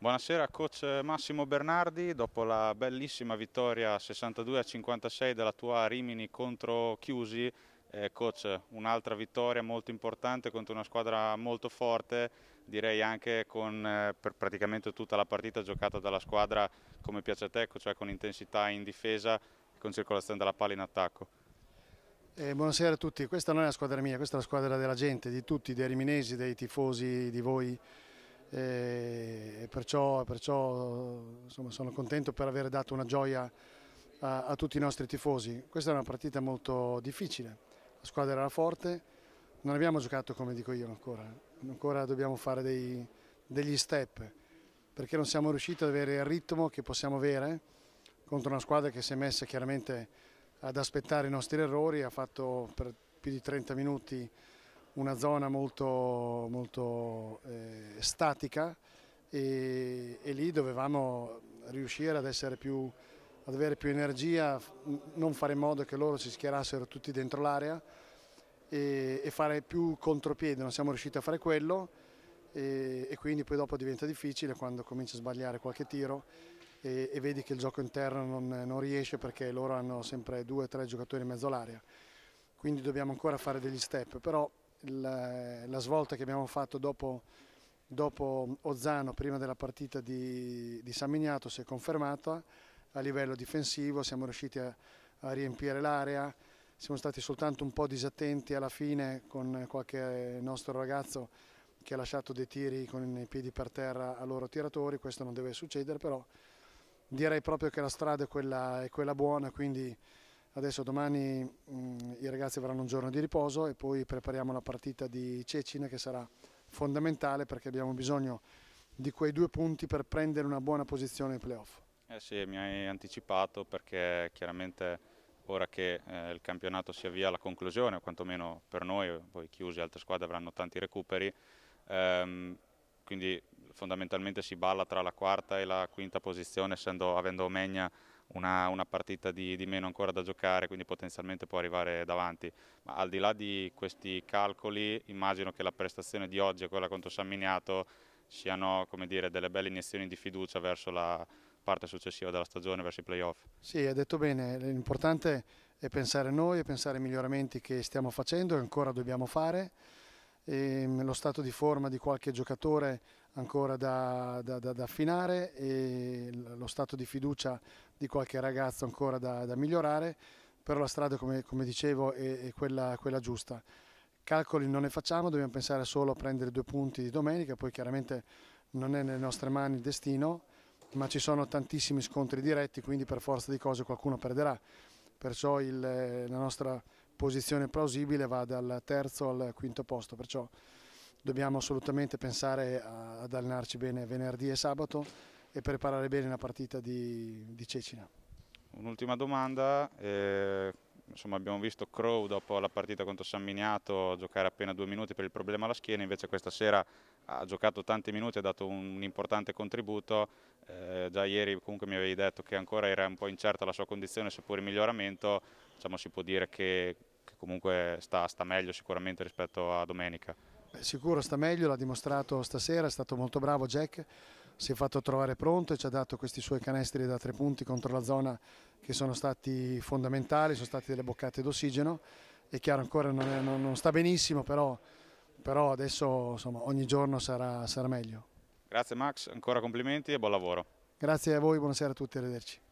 Buonasera coach Massimo Bernardi, dopo la bellissima vittoria 62 56 della tua Rimini contro Chiusi, eh, coach un'altra vittoria molto importante contro una squadra molto forte, direi anche con eh, per praticamente tutta la partita giocata dalla squadra come piace a te, cioè con intensità in difesa e con circolazione della palla in attacco. Eh, buonasera a tutti, questa non è la squadra mia, questa è la squadra della gente, di tutti, dei riminesi, dei tifosi, di voi eh, e perciò, perciò insomma, sono contento per aver dato una gioia a, a, tutti i nostri tifosi. Questa è una partita molto difficile, la squadra era forte, non abbiamo giocato come dico io ancora, ancora dobbiamo fare dei, degli step perché non siamo riusciti ad avere il ritmo che possiamo avere contro una squadra che si è messa chiaramente ad aspettare i nostri errori, ha fatto per più di 30 minuti una zona molto, molto eh, statica e, e, lì dovevamo riuscire ad essere più ad avere più energia, non fare in modo che loro si schierassero tutti dentro l'area e, e, fare più contropiede, non siamo riusciti a fare quello e, e, quindi poi dopo diventa difficile quando cominci a sbagliare qualche tiro e, e vedi che il gioco interno non, non riesce perché loro hanno sempre due o tre giocatori in mezzo all'area, quindi dobbiamo ancora fare degli step, però la, la svolta che abbiamo fatto dopo, dopo Ozzano, prima della partita di, di San Miniato, si è confermata a livello difensivo, siamo riusciti a, a riempire l'area, siamo stati soltanto un po' disattenti alla fine con qualche nostro ragazzo che ha lasciato dei tiri con i piedi per terra a loro tiratori, questo non deve succedere però direi proprio che la strada è quella, è quella buona, quindi Adesso domani mh, mm, i ragazzi avranno un giorno di riposo e poi prepariamo la partita di Cecina che sarà fondamentale perché abbiamo bisogno di quei due punti per prendere una buona posizione in playoff. Eh sì, mi hai anticipato perché chiaramente ora che eh, il campionato si avvia alla conclusione, o quantomeno per noi, poi chiusi altre squadre avranno tanti recuperi, ehm, quindi fondamentalmente si balla tra la quarta e la quinta posizione, essendo, avendo Omegna una, una partita di, di, meno ancora da giocare, quindi potenzialmente può arrivare davanti. Ma al di là di questi calcoli, immagino che la prestazione di oggi e quella contro San Miniato siano dire, delle belle iniezioni di fiducia verso la parte successiva della stagione, verso i playoff. Sì, hai detto bene, l'importante è pensare a noi, e pensare ai miglioramenti che stiamo facendo e ancora dobbiamo fare ehm, lo stato di forma di qualche giocatore ancora da, da, da, da, affinare e lo stato di fiducia di qualche ragazzo ancora da, migliorare, però la strada come, come dicevo è, è quella, quella giusta calcoli non ne facciamo, dobbiamo pensare solo a prendere due punti di domenica, poi chiaramente non è nelle nostre mani il destino, ma ci sono tantissimi scontri diretti, quindi per forza di cose qualcuno perderà. Perciò il, la nostra posizione plausibile va dal terzo al quinto posto, perciò dobbiamo assolutamente pensare ad allenarci bene venerdì e sabato e preparare bene la partita di, di Cecina. Un'ultima domanda, eh, insomma abbiamo visto Crow dopo la partita contro San Miniato giocare appena due minuti per il problema alla schiena, invece questa sera ha giocato tanti minuti, ha dato un, un importante contributo, eh, già ieri comunque mi avevi detto che ancora era un po' incerta la sua condizione, seppur in miglioramento, diciamo, si può dire che comunque sta, sta meglio sicuramente rispetto a domenica. Sicuro sta meglio, l'ha dimostrato stasera, è stato molto bravo Jack, si è fatto trovare pronto e ci ha dato questi suoi canestri da tre punti contro la zona che sono stati fondamentali, sono state delle boccate d'ossigeno, è chiaro ancora non, è, non, non sta benissimo però, però adesso insomma, ogni giorno sarà, sarà meglio. Grazie Max, ancora complimenti e buon lavoro. Grazie a voi, buonasera a tutti, arrivederci.